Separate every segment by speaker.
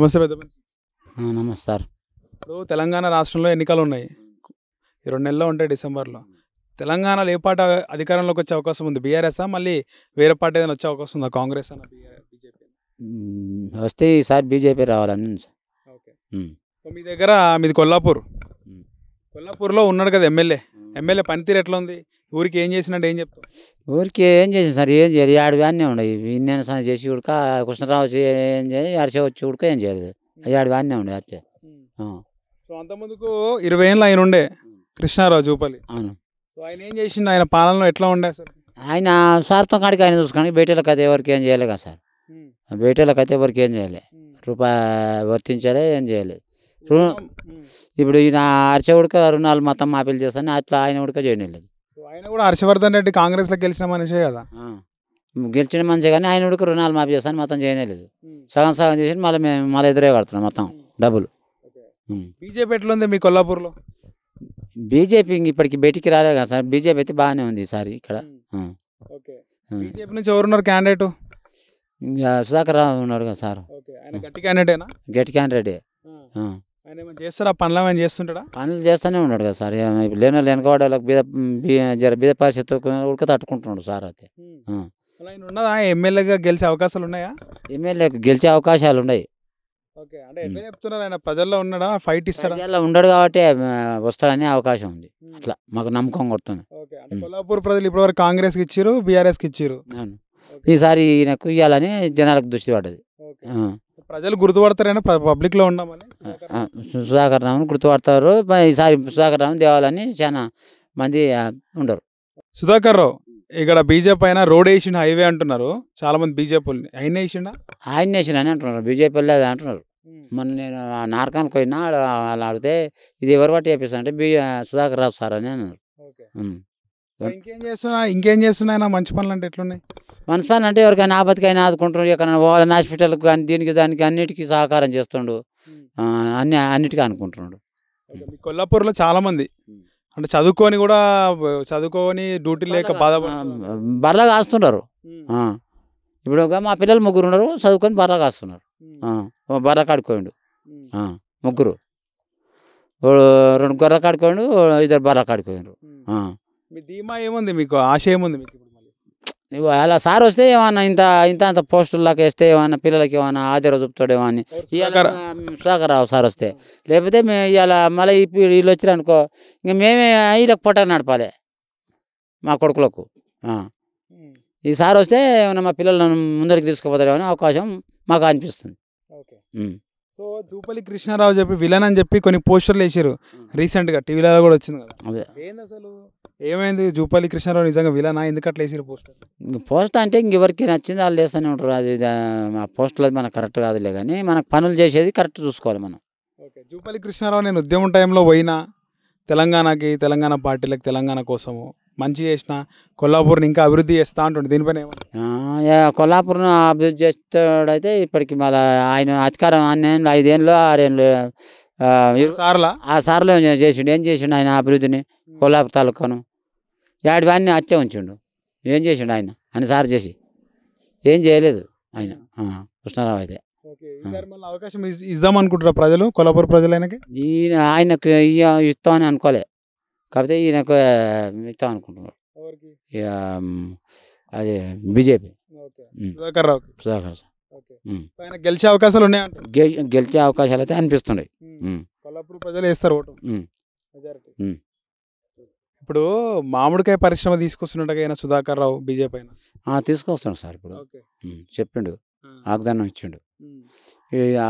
Speaker 1: నమస్తే పెద్ద నమస్తే సార్
Speaker 2: ఇప్పుడు తెలంగాణ రాష్ట్రంలో ఎన్నికలు ఉన్నాయి రెండు నెలల్లో ఉంటాయి డిసెంబర్లో తెలంగాణలో ఏ పార్టీ అధికారంలోకి వచ్చే అవకాశం ఉంది బీఆర్ఎస్ఆ మళ్ళీ వేరే పార్టీ ఏదైనా వచ్చే అవకాశం ఉందా కాంగ్రెస్ అన్న
Speaker 1: బీజేపీ వస్తే ఈసారి బీజేపీ రావాలని ఓకే
Speaker 3: మీ
Speaker 2: దగ్గర మీది కొల్లాపూర్ కొల్లాపూర్లో ఉన్నాడు కదా ఎమ్మెల్యే ఎమ్మెల్యే పనితీరు ఎట్లా ఉంది ఊరికి ఏం చేసినట్టు ఏం చెప్తావు
Speaker 1: ఊరికి ఏం చేసింది సార్ ఏం చేయాలి ఆడు వ్యాన్నే ఉండవు ఇన్నేను సార్ చేసి ఉడక కృష్ణరావు ఏం చేయాలి అరిసే వచ్చి ఉడక ఏం చేయలేదు ఆడు వ్యాన్నే ఉండవు అరిసే
Speaker 2: సో అంతకుముందుకు ఇరవై ఏళ్ళు ఆయన ఉండే
Speaker 1: కృష్ణారావు చూపాలి అవును
Speaker 2: ఆయన ఏం చేసిండు ఆయన పాలనలో ఎట్లా ఉండే సార్
Speaker 1: ఆయన సార్తో కాడికి ఆయన చూసుకోండి బయటలకు అయితే ఎవరికి ఏం చేయలేదు కదా సార్ బయటలకు అయితే ఎవరికి ఏం చేయలే రూపాయి వర్తించాలి ఏం చేయలేదు ఇప్పుడు ఈయన అరిచే ఉడక రుణాలు మొత్తం మాపిల్ చేస్తాను అట్లా ఆయన ఉడక చేయలేదు
Speaker 2: ఆయన కూడా హర్షవర్ధన్ రెడ్డి కాంగ్రెస్లో గెలిచిన మనిషే కదా
Speaker 1: గెలిచిన మనిషి కానీ ఆయన ఉడికి రుణాలు మాఫీ చేస్తాను మొత్తం చేయలేదు సగం సగం చేసి మళ్ళీ మేము మళ్ళీ ఎదురే కడుతున్నాం మొత్తం డబ్బులు బీజేపీ ఎట్లా ఉంది మీ కొల్లాపూర్లో బీజేపీ ఇప్పటికి బయటికి రాలే కదా సార్ బీజేపీ అయితే బాగానే ఉంది సార్ ఇక్కడ బీజేపీ నుంచి ఎవరున్నారు క్యాండిడేట్ సుధాకర్ రావు ఉన్నాడు కదా సార్ గట్టి క్యాండిడేట్ గట్టి క్యాండిడేట్ చేస్తారా పనులు ఏమైనా చేస్తుంటాడా పనులు చేస్తూనే ఉన్నాడు కదా సార్ లేని వెనకవాడ వాళ్ళకి బీద జర బీద పరిస్థితి ఉడక తట్టుకుంటున్నాడు సార్ అయితే ఉన్నదా ఎమ్మెల్యేగా గెలిచే అవకాశాలు ఉన్నాయా ఎమ్మెల్యే గెలిచే అవకాశాలు ఉన్నాయి
Speaker 2: అంటే చెప్తున్నారు ఆయన ప్రజల్లో ఉన్నాడా ఫైట్ ఇస్తారా
Speaker 1: ఉండడు కాబట్టి వస్తాడనే అవకాశం ఉంది అట్లా మాకు నమ్మకం కొడుతుంది
Speaker 2: కొల్లాపూర్ ప్రజలు ఇప్పటివరకు కాంగ్రెస్కి ఇచ్చారు బీఆర్ఎస్
Speaker 1: కి ఇచ్చారు ఈసారి ఈయన కుయ్యాలని జనాలకు దృష్టి పడ్డది
Speaker 2: ప్రజలు పబ్లిక్ పబ్లిక్లో ఉండమని
Speaker 1: సుధాకర్ రామ్ గుర్తుపడతారు ఈసారి సుధాకర్ రామ్ దేవాలని చాలా మంది ఉండరు సుధాకర్ రావు
Speaker 2: ఇక్కడ బీజేపీ అయినా రోడ్ వేసిన హైవే అంటున్నారు చాలా మంది బీజేపీ ఆయన వేసిండా
Speaker 1: ఆయన వేసిన అని అంటున్నారు బీజేపీ అది అంటున్నారు మొన్న నేను నారకానికి పోయినా వాళ్ళు అడిగితే ఇది ఎవరు పట్టి చెప్పేస్తా అంటే బీ సుధాకర్ రావు సార్ అని అన్నారు
Speaker 2: ఇంకేం చేస్తున్నా ఇంకేం చేస్తున్నాయి మంచి పనులు అంటే
Speaker 1: ఎట్లున్నాయి మంచి పనులు అంటే ఎవరికైనా ఆపత్కైనా ఆదుకుంటున్నారు ఎక్కడైనా పోవాలని హాస్పిటల్కి కానీ దీనికి దానికి అన్నిటికీ సహకారం చేస్తుండు అన్ని అన్నిటికీ అనుకుంటున్నాడు కొల్లాపూర్లో చాలామంది అంటే చదువుకొని కూడా చదువుకొని డ్యూటీ లేక బాధ బర్ర కాస్తున్నారు ఇప్పుడు మా పిల్లలు ముగ్గురు ఉన్నారు చదువుకొని బర్ర కాస్తున్నారు బర్ర కాడుకోండు ముగ్గురు రెండు గొర్రె కాడుకోండు ఇద్దరు బర్ర కాడుకోండు మీ ధీమా ఏముంది మీకు ఆశ ఏముంది మీకు అలా సార్ వస్తే ఏమన్నా ఇంత ఇంత అంత లాగా వేస్తే ఏమన్నా పిల్లలకి ఏమన్నా ఆదిరో చూపుతాడేమో అని ఇవాళ రావు సార్ వస్తే లేకపోతే మేము ఇవాళ మళ్ళీ వీళ్ళు వచ్చిన అనుకో ఇంక మేమే వీళ్ళకి పొట్ట నడపాలి మా కొడుకులకు ఈ సార్ వస్తే ఏమైనా మా పిల్లలను ముందరికి తీసుకుపోతాడేమో అవకాశం మాకు అనిపిస్తుంది
Speaker 2: ఓకే సో దూపల్లి కృష్ణారావు చెప్పి విలన్ అని చెప్పి కొన్ని పోస్టర్లు వేసారు రీసెంట్గా టీవీలలో
Speaker 1: కూడా వచ్చింది కదా అదే ఏంది అసలు
Speaker 2: ఏమైంది జూపల్లి కృష్ణారావు నిజంగా విలనా ఎందుకు అట్లా వేసారు పోస్టర్
Speaker 1: ఇంక పోస్ట్ అంటే ఇంకెవరికి నచ్చింది వాళ్ళు వేస్తూనే ఉంటారు అది ఆ పోస్టర్ అది మనకు కరెక్ట్ కాదులే కానీ మనకు పనులు చేసేది కరెక్ట్ చూసుకోవాలి మనం
Speaker 2: ఓకే జూపల్లి కృష్ణారావు నేను ఉద్యమం టైంలో పోయినా తెలంగాణకి తెలంగాణ పార్టీలకు తెలంగాణ కోసము మంచి చేసిన
Speaker 1: కొల్లాపూర్ని ఇంకా అభివృద్ధి చేస్తా అంటుండే దీనిపైన ఏమంటారు కొల్లాపూర్ను అభివృద్ధి చేస్తాడైతే ఇప్పటికి మళ్ళీ ఆయన అధికారం అన్నేళ్ళు ఐదేళ్ళు ఆరేళ్ళు సార్లు ఆ సార్లో చేసిండు ఏం చేసిండు ఆయన అభివృద్ధిని కొల్లాపూర్ తాలూకాను ఏడు అన్నీ అట్టే ఉంచిండు ఏం చేసిండు ఆయన అని సార్ చేసి ఏం చేయలేదు ఆయన కృష్ణారావు అయితే
Speaker 2: అవకాశం ఇద్దాం అనుకుంటున్నారు ప్రజలు కొల్లాపూర్ ప్రజలు ఆయనకి
Speaker 1: ఈయన ఆయనకు ఇస్తామని అనుకోలే కాకపోతే ఈయన మిగతా అనుకుంటున్నాడు అదే అది బీజేపీ సుధాకర్ రావు
Speaker 2: గెలిచే అవకాశాలు ఉన్నాయి
Speaker 1: గెలిచే అవకాశాలు అయితే అనిపిస్తున్నాయి
Speaker 2: ప్రజలు వేస్తారు ఇప్పుడు మామిడికాయ పరిశ్రమ తీసుకొస్తున్నట్టుగా ఆయన సుధాకర్ రావు బీజేపీ
Speaker 1: ఆయన తీసుకొస్తున్నాడు సార్ ఇప్పుడు చెప్పిండు వాగ్దానం ఇచ్చిండు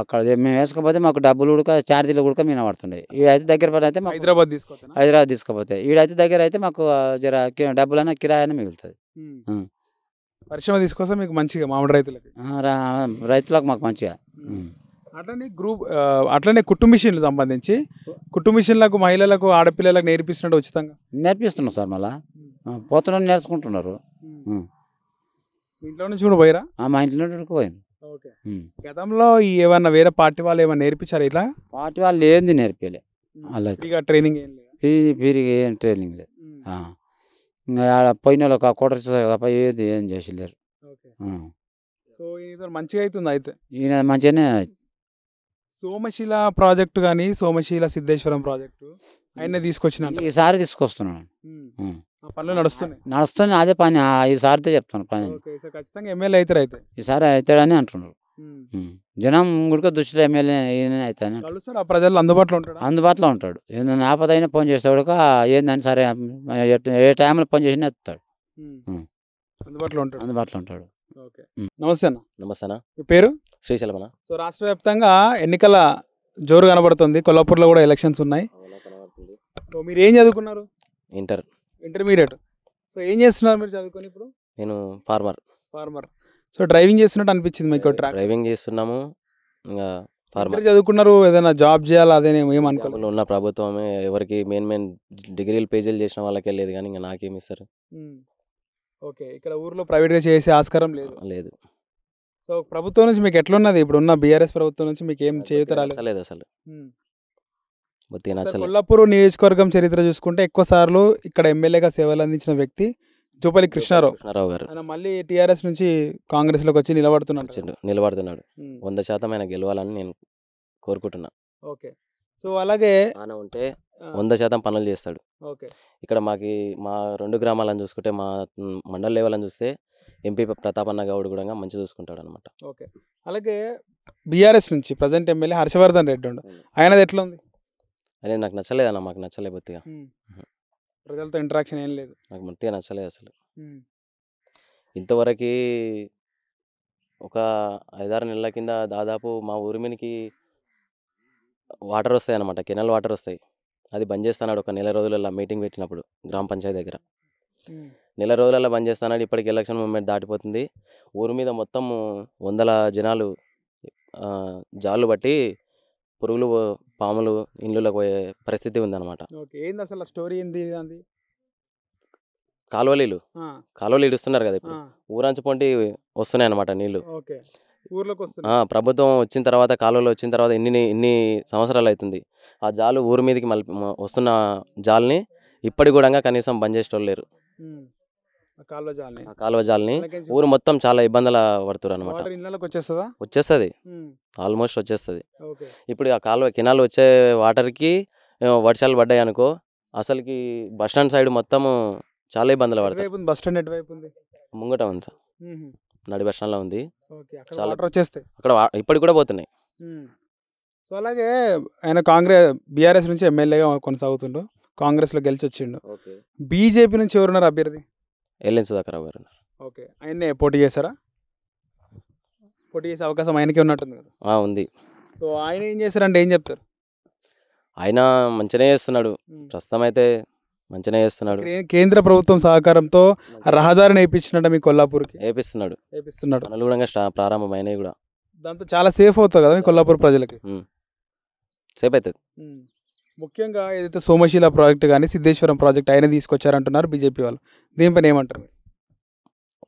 Speaker 1: అక్కడ మేము వేసుకపోతే మాకు డబ్బులు ఉడక ఛార్జీలు ఉడక మీద పడుతుండే ఈడైతే దగ్గర పని అయితే మాకు హైదరాబాద్ తీసుకోవచ్చు హైదరాబాద్ తీసుకుపోతే ఈడైతే దగ్గర అయితే మాకు జర డబ్బులైనా కిరాయినా మిగులుతుంది పరిశ్రమ తీసుకొస్తే మీకు మంచిగా మామిడి రైతులకి రైతులకు మాకు మంచిగా
Speaker 2: అట్లనే గ్రూప్ అట్లనే మిషన్లు సంబంధించి మిషన్లకు మహిళలకు ఆడపిల్లలకు
Speaker 1: నేర్పిస్తున్నట్టు ఉచితంగా నేర్పిస్తున్నాం సార్ మళ్ళా పోతున్నాం నేర్చుకుంటున్నారు
Speaker 2: ఇంట్లో నుంచి కూడా పోయిరా
Speaker 1: మా ఇంట్లో నుంచి పోయాను గతంలో ఏమన్నా
Speaker 2: వేరే పార్టీ వాళ్ళు ఏమన్నా నేర్పించారు ఇట్లా
Speaker 1: పార్టీ వాళ్ళు ఏంది నేర్పలే అలా ట్రైనింగ్ ఏం లేదు ఏం ట్రైనింగ్ లేదు ఇంకా ఆడ పోయిన వాళ్ళకి ఆ కోటర్ తప్ప ఏది ఏం చేసలేరు
Speaker 2: సో ఈయన మంచిగా అవుతుంది అయితే
Speaker 1: ఈయన మంచిగానే సోమశీల
Speaker 2: ప్రాజెక్టు కానీ సోమశీల సిద్ధేశ్వరం ప్రాజెక్టు
Speaker 1: ఆయన తీసుకొచ్చిన ఈసారి తీసుకొస్తున్నాను పనులు నడుస్తుంది అదే పని ఈసారితో చెప్తాను పని ఖచ్చితంగా ఎమ్మెల్యే అవుతారు అయితే ఈసారి అవుతాడని అంటున్నారు జనం గుడికి దృష్టిలో ఎమ్మెల్యే ఈయన అవుతాను ప్రజలు అందుబాటులో ఉంటాడు అందుబాటులో ఉంటాడు ఏదైనా ఆపద అయినా ఫోన్ కూడా ఏందని సరే ఏ టైంలో ఫోన్ చేసినా ఎత్తాడు
Speaker 2: అందుబాటులో
Speaker 3: ఉంటాడు అందుబాటులో ఉంటాడు నమస్తే అన్న నమస్తే అన్న పేరు శ్రీశైలం
Speaker 2: సో రాష్ట్ర వ్యాప్తంగా ఎన్నికల జోరు కనబడుతుంది కొల్లాపూర్లో కూడా ఎలక్షన్స్ ఉన్నాయి మీరు ఏం చదువుకున్నారు
Speaker 3: ఇంటర్ ఇంటర్మీడియట్
Speaker 2: సో ఏం చేస్తున్నారు మీరు చదువుకొని ఇప్పుడు
Speaker 3: నేను ఫార్మర్ ఫార్మర్ సో డ్రైవింగ్ చేస్తున్నట్టు అనిపించింది మీకు డ్రైవింగ్ చేస్తున్నాము ఇంకా ఫార్మర్ చదువుకున్నారు ఏదైనా జాబ్ చేయాలి అదే ఏం అనుకోవాలి ఉన్న ప్రభుత్వమే ఎవరికి మెయిన్ మెయిన్ డిగ్రీలు పేజీలు చేసిన వాళ్ళకి వెళ్ళేది కానీ ఇంకా నాకేమి ఇస్తారు
Speaker 2: ఓకే ఇక్కడ ఊర్లో ప్రైవేట్గా చేసే ఆస్కారం లేదు లేదు సో ప్రభుత్వం నుంచి మీకు ఎట్లున్నది ఇప్పుడు ఉన్న బీఆర్ఎస్ ప్రభుత్వం నుంచి మీకు ఏం చేయుతారా లేదు అసలు కొల్లాపూర్ నియోజకవర్గం చరిత్ర చూసుకుంటే ఎక్కువ సార్లు ఇక్కడ ఎమ్మెల్యేగా సేవలు అందించిన వ్యక్తి జూపల్లి కృష్ణారావు గారు ఆయన
Speaker 3: మళ్ళీ టీఆర్ఎస్ నుంచి కాంగ్రెస్ లోకి వచ్చి నిలబడుతున్నాడు నిలబడుతున్నాడు వంద శాతం ఆయన గెలవాలని నేను కోరుకుంటున్నా
Speaker 2: ఓకే సో అలాగే ఆయన ఉంటే వంద
Speaker 3: శాతం పనులు చేస్తాడు ఓకే ఇక్కడ మాకి మా రెండు గ్రామాలను చూసుకుంటే మా మండల లెవెల్ అని చూస్తే ఎంపీ ప్రతాపన్న గౌడ్ కూడా మంచి చూసుకుంటాడు అనమాట
Speaker 2: ఓకే అలాగే
Speaker 3: బీఆర్ఎస్ నుంచి ప్రజెంట్ ఎమ్మెల్యే హర్షవర్ధన్ రెడ్డి ఉండు ఆయనది ఎట్లా ఉంది అదే నాకు నచ్చలేదు అన్న మాకు నచ్చలేదు బొత్తిగా ప్రజలతో ఇంటరాక్షన్ ఏం లేదు నాకు మంచిగా నచ్చలేదు అసలు ఇంతవరకు ఒక ఐదారు నెలల కింద దాదాపు మా ఊరి మీదకి వాటర్ వస్తాయి అనమాట కెనల్ వాటర్ వస్తాయి అది బంద్ చేస్తాడు ఒక నెల రోజులలో మీటింగ్ పెట్టినప్పుడు గ్రామ పంచాయతీ దగ్గర నెల రోజులలో బంద్ చేస్తాడు ఇప్పటికి ఎలక్షన్ మూమెంట్ దాటిపోతుంది ఊరి మీద మొత్తం వందల జనాలు జాలు బట్టి పురుగులు పాములు ఇండ్లలో పోయే పరిస్థితి ఉందన్నమాట
Speaker 2: ఓకే
Speaker 3: కాలువలీలు కాలువలు ఇడుస్తున్నారు కదా ఇప్పుడు పొంటి వస్తున్నాయి అనమాట నీళ్లు ప్రభుత్వం వచ్చిన తర్వాత కాలువలు వచ్చిన తర్వాత ఎన్ని ఎన్ని సంవత్సరాలు అవుతుంది ఆ జాలు ఊరి మీదకి మళ్ళీ వస్తున్న జాలని ఇప్పటికి కూడా కనీసం బంద్ చేసేటోళ్ళు లేరు
Speaker 2: కాలువ
Speaker 3: జాలని ఊరు మొత్తం చాలా ఇబ్బందులు పడుతున్నారు అనమాట వచ్చేస్తుంది ఆల్మోస్ట్ వచ్చేస్తుంది ఇప్పుడు ఆ కాలువ కెనాల్ వచ్చే వాటర్కి వర్షాలు పడ్డాయి అనుకో అసలుకి బస్ స్టాండ్ సైడ్ మొత్తం చాలా ఇబ్బందులు పడతాయి బస్ స్టాండ్ ముంగట ఉంది సార్ నడి బస్ స్టాండ్లో ఉంది చాలా అక్కడ ఇప్పటికి కూడా పోతున్నాయి
Speaker 2: సో అలాగే ఆయన కాంగ్రెస్ బీఆర్ఎస్ నుంచి ఎమ్మెల్యేగా కొనసాగుతుండు కాంగ్రెస్లో గెలిచి వచ్చిండు బీజేపీ నుంచి ఎవరున్నారు అభ్యర్థి ఎల్ఎన్ సుధాకర్ గారు ఓకే ఆయన పోటీ చేశారా పోటీ చేసే అవకాశం ఆయనకే ఉన్నట్టుంది
Speaker 3: కదా ఉంది
Speaker 2: సో ఆయన ఏం చేశారంటే ఏం చెప్తారు
Speaker 3: ఆయన మంచినే చేస్తున్నాడు ప్రస్తుతం అయితే మంచినే చేస్తున్నాడు
Speaker 2: కేంద్ర ప్రభుత్వం సహకారంతో రహదారిని వేయించినట్ట మీ
Speaker 3: కొల్లాపూర్కి వేపిస్తున్నాడు వేపిస్తున్నాడు అనుగుణంగా ప్రారంభమైనవి కూడా
Speaker 2: దాంతో చాలా సేఫ్ అవుతుంది
Speaker 3: కదా మీ కొల్లాపూర్ ప్రజలకి సేఫ్ అవుతుంది
Speaker 2: ముఖ్యంగా ఏదైతే సోమశీల ప్రాజెక్ట్ కానీ సిద్ధేశ్వరం ప్రాజెక్ట్ ఆయన తీసుకొచ్చారంటున్నారు బీజేపీ వాళ్ళు దీనిపైన ఏమంటారు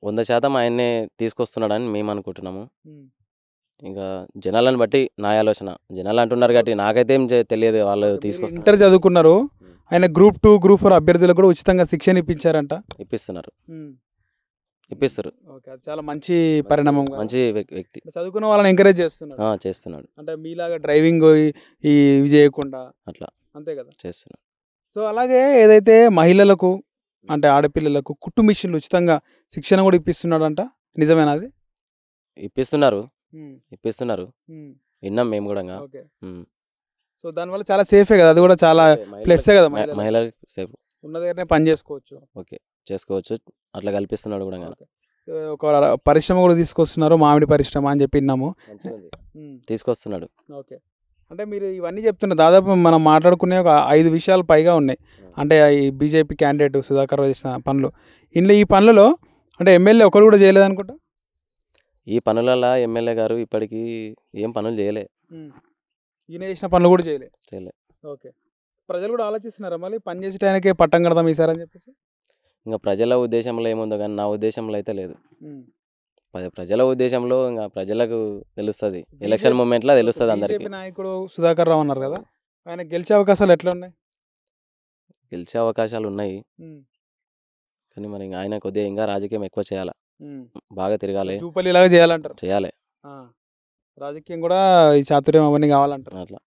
Speaker 3: వంద శాతం ఆయన్నే తీసుకొస్తున్నాడని మేము అనుకుంటున్నాము ఇంకా జనాలను బట్టి నా ఆలోచన జనాలు అంటున్నారు కాబట్టి నాకైతే ఏం తెలియదు వాళ్ళు తీసుకొస్తారు ఇంటర్
Speaker 2: చదువుకున్నారు ఆయన గ్రూప్ టూ గ్రూప్ ఫోర్ అభ్యర్థులకు కూడా ఉచితంగా శిక్షణ ఇప్పించారంట
Speaker 3: ఇప్పిస్తున్నారు ఇప్పిస్తారు చాలా మంచి పరిణామం మంచి వ్యక్తి చదువుకున్న వాళ్ళని ఎంకరేజ్ చేస్తున్నారు చేస్తున్నాడు
Speaker 2: అంటే మీలాగా డ్రైవింగ్ ఈ చేయకుండా అట్లా అంతే కదా చేస్తున్నాం సో అలాగే ఏదైతే మహిళలకు అంటే ఆడపిల్లలకు కుట్టు మిషన్లు ఉచితంగా శిక్షణ కూడా ఇప్పిస్తున్నాడంట
Speaker 3: నిజమేనా అది ఇప్పిస్తున్నారు ఇప్పిస్తున్నారు విన్నాం మేము కూడా
Speaker 2: సో దానివల్ల చాలా సేఫే కదా అది కూడా చాలా ప్లస్ కదా మహిళలకు
Speaker 3: సేఫ్ ఉన్న దగ్గరనే పని చేసుకోవచ్చు ఓకే చేసుకోవచ్చు అట్లా కల్పిస్తున్నాడు కూడా
Speaker 2: ఒక పరిశ్రమ కూడా తీసుకొస్తున్నారు మామిడి పరిశ్రమ అని చెప్పి విన్నాము తీసుకొస్తున్నాడు ఓకే అంటే మీరు ఇవన్నీ చెప్తున్నారు దాదాపు మనం మాట్లాడుకునే ఒక ఐదు విషయాలు పైగా ఉన్నాయి అంటే ఈ బీజేపీ క్యాండిడేట్ సుధాకర్ చేసిన పనులు ఇందులో ఈ పనులలో అంటే ఎమ్మెల్యే ఒకరు కూడా చేయలేదు
Speaker 3: అనుకుంటా ఈ పనులలో ఎమ్మెల్యే గారు ఇప్పటికీ ఏం పనులు చేయలే
Speaker 2: ఈయన చేసిన పనులు కూడా చేయలే చేయలే ఓకే ప్రజలు కూడా ఆలోచిస్తున్నారా మళ్ళీ పని చేసేటానికే పట్టం కడదాం ఈసారి అని చెప్పేసి
Speaker 3: ఇంకా ప్రజల ఉద్దేశంలో ఏముందో కానీ నా ఉద్దేశంలో అయితే లేదు ప్రజల ఉద్దేశంలో ఇంకా ప్రజలకు తెలుస్తుంది ఎలక్షన్ మూమెంట్ లో తెలుస్తుంది అందరికీ
Speaker 2: నాయకుడు సుధాకర్ రావు అన్నారు కదా ఆయన గెలిచే అవకాశాలు ఎట్లా ఉన్నాయి
Speaker 3: గెలిచే అవకాశాలు ఉన్నాయి కానీ మరి ఆయన కొద్దిగా ఇంకా రాజకీయం ఎక్కువ చేయాలి బాగా తిరగాలి చూపల్లి ఇలాగా చేయాలంటారు చేయాలి రాజకీయం కూడా ఈ
Speaker 2: చాతుర్యం అవన్నీ కావాలంటారు
Speaker 3: అట్లా